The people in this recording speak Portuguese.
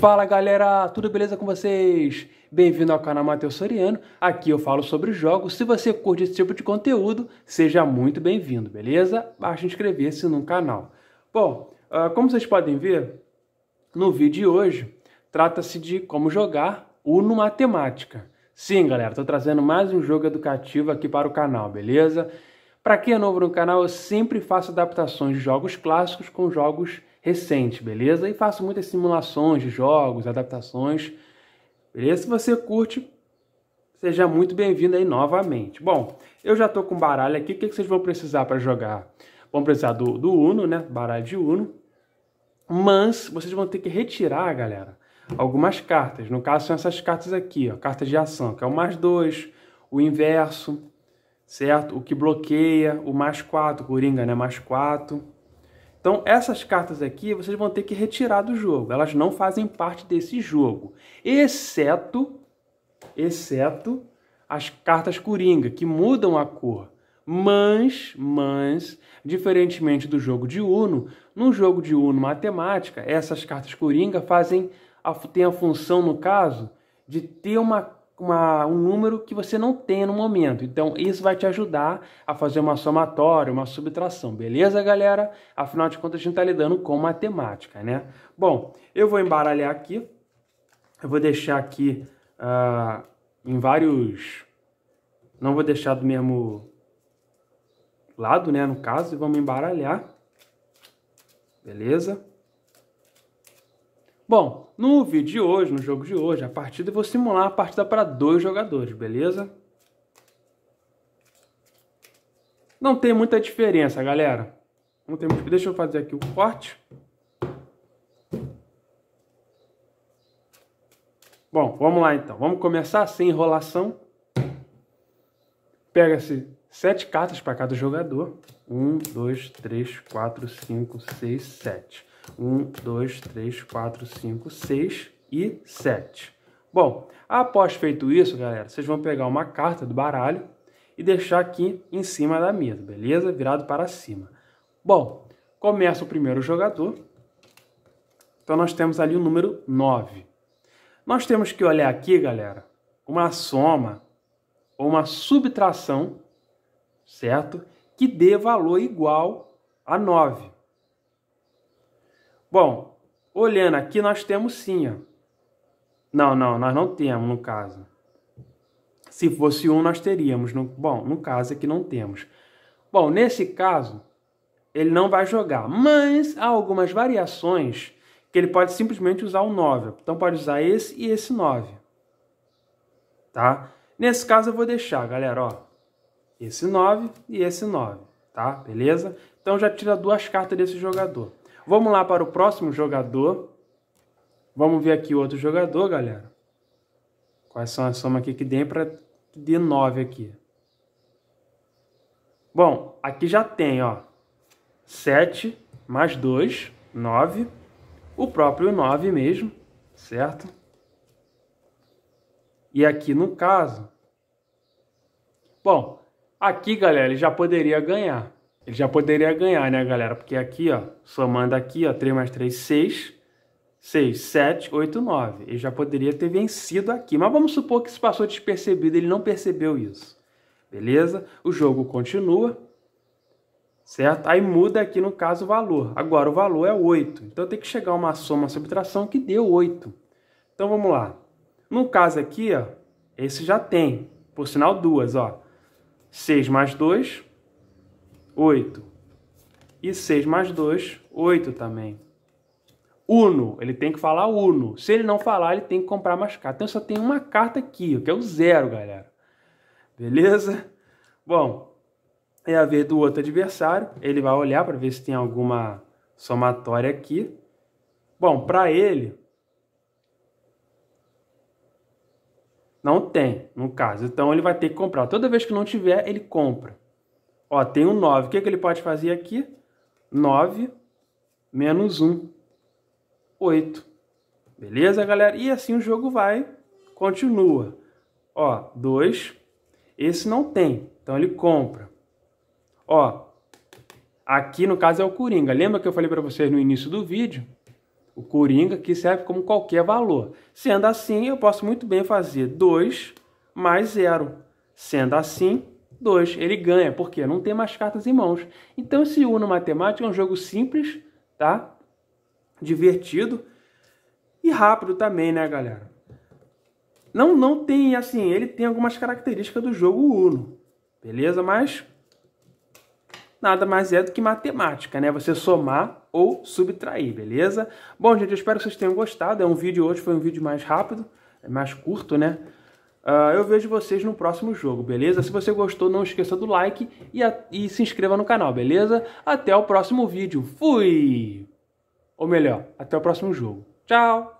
Fala galera, tudo beleza com vocês? Bem-vindo ao canal Matheus Soriano, aqui eu falo sobre jogos. Se você curte esse tipo de conteúdo, seja muito bem-vindo, beleza? Basta inscrever-se no canal. Bom, ah, como vocês podem ver, no vídeo de hoje trata-se de como jogar Uno Matemática. Sim, galera, estou trazendo mais um jogo educativo aqui para o canal, beleza? Para quem é novo no canal, eu sempre faço adaptações de jogos clássicos com jogos recente, beleza? E faço muitas simulações de jogos, adaptações. Beleza? Se você curte, seja muito bem-vindo aí novamente. Bom, eu já tô com baralho aqui. O que, que vocês vão precisar para jogar? Vão precisar do, do Uno, né? Baralho de Uno. Mas vocês vão ter que retirar, galera, algumas cartas. No caso, são essas cartas aqui, ó. Cartas de ação, que é o mais dois, o inverso, certo? O que bloqueia, o mais quatro, Coringa, né? Mais quatro. Então, essas cartas aqui vocês vão ter que retirar do jogo. Elas não fazem parte desse jogo, exceto exceto as cartas coringa que mudam a cor. Mas, mas, diferentemente do jogo de Uno, no jogo de Uno matemática, essas cartas coringa fazem a, tem a função no caso de ter uma uma, um número que você não tem no momento. Então, isso vai te ajudar a fazer uma somatória, uma subtração, beleza, galera? Afinal de contas, a gente está lidando com matemática, né? Bom, eu vou embaralhar aqui. Eu vou deixar aqui uh, em vários... Não vou deixar do mesmo lado, né, no caso, e vamos embaralhar. Beleza? Bom, no vídeo de hoje, no jogo de hoje, a partida eu vou simular a partida para dois jogadores, beleza? Não tem muita diferença, galera. Não tem muito... Deixa eu fazer aqui o corte. Bom, vamos lá então. Vamos começar sem enrolação. Pega-se sete cartas para cada jogador. Um, dois, três, quatro, cinco, seis, sete. 1, 2, 3, 4, 5, 6 e 7. Bom, após feito isso, galera, vocês vão pegar uma carta do baralho e deixar aqui em cima da mesa, beleza? Virado para cima. Bom, começa o primeiro jogador. Então nós temos ali o número 9. Nós temos que olhar aqui, galera, uma soma ou uma subtração, certo? Que dê valor igual a 9. Bom, olhando aqui nós temos sim, ó. Não, não, nós não temos no caso. Se fosse um, nós teríamos. No, bom, no caso aqui é não temos. Bom, nesse caso, ele não vai jogar. Mas há algumas variações que ele pode simplesmente usar o 9. Então pode usar esse e esse 9. Tá? Nesse caso eu vou deixar, galera, ó. Esse 9 e esse 9, tá? Beleza? Então já tira duas cartas desse jogador. Vamos lá para o próximo jogador. Vamos ver aqui outro jogador, galera. Quais são as somas aqui que tem para de 9 aqui. Bom, aqui já tem, ó, 7 mais 2, 9. O próprio 9 mesmo, certo? E aqui no caso... Bom, aqui, galera, ele já poderia ganhar. Ele já poderia ganhar, né, galera? Porque aqui, ó, somando aqui, ó, 3 mais 3, 6. 6, 7, 8, 9. Ele já poderia ter vencido aqui. Mas vamos supor que isso passou despercebido, ele não percebeu isso. Beleza? O jogo continua, certo? Aí muda aqui, no caso, o valor. Agora, o valor é 8. Então, tem que chegar uma soma, uma subtração que dê 8. Então, vamos lá. No caso aqui, ó, esse já tem, por sinal, duas, ó. 6 mais 2, 8. E 6 mais 2, 8 também. Uno, ele tem que falar uno. Se ele não falar, ele tem que comprar mais cartas. Então, eu só tenho uma carta aqui, que é o zero, galera. Beleza? Bom, é a vez do outro adversário. Ele vai olhar para ver se tem alguma somatória aqui. Bom, para ele... Não tem, no caso. Então, ele vai ter que comprar. Toda vez que não tiver, ele compra. Ó, tem um 9. O que, é que ele pode fazer aqui? 9 menos 1, 8. Beleza, galera? E assim o jogo vai, continua. Ó, 2. Esse não tem, então ele compra. Ó, aqui no caso é o Coringa. Lembra que eu falei para vocês no início do vídeo? O Coringa que serve como qualquer valor. Sendo assim, eu posso muito bem fazer 2 mais 0. Sendo assim, 2. Ele ganha, porque não tem mais cartas em mãos. Então esse Uno Matemática é um jogo simples, tá? Divertido e rápido também, né, galera? Não, não tem, assim, ele tem algumas características do jogo Uno, beleza? Mas nada mais é do que matemática, né? Você somar ou subtrair, beleza? Bom, gente, eu espero que vocês tenham gostado. É um vídeo hoje, foi um vídeo mais rápido, mais curto, né? Uh, eu vejo vocês no próximo jogo, beleza? Se você gostou, não esqueça do like e, a, e se inscreva no canal, beleza? Até o próximo vídeo. Fui! Ou melhor, até o próximo jogo. Tchau!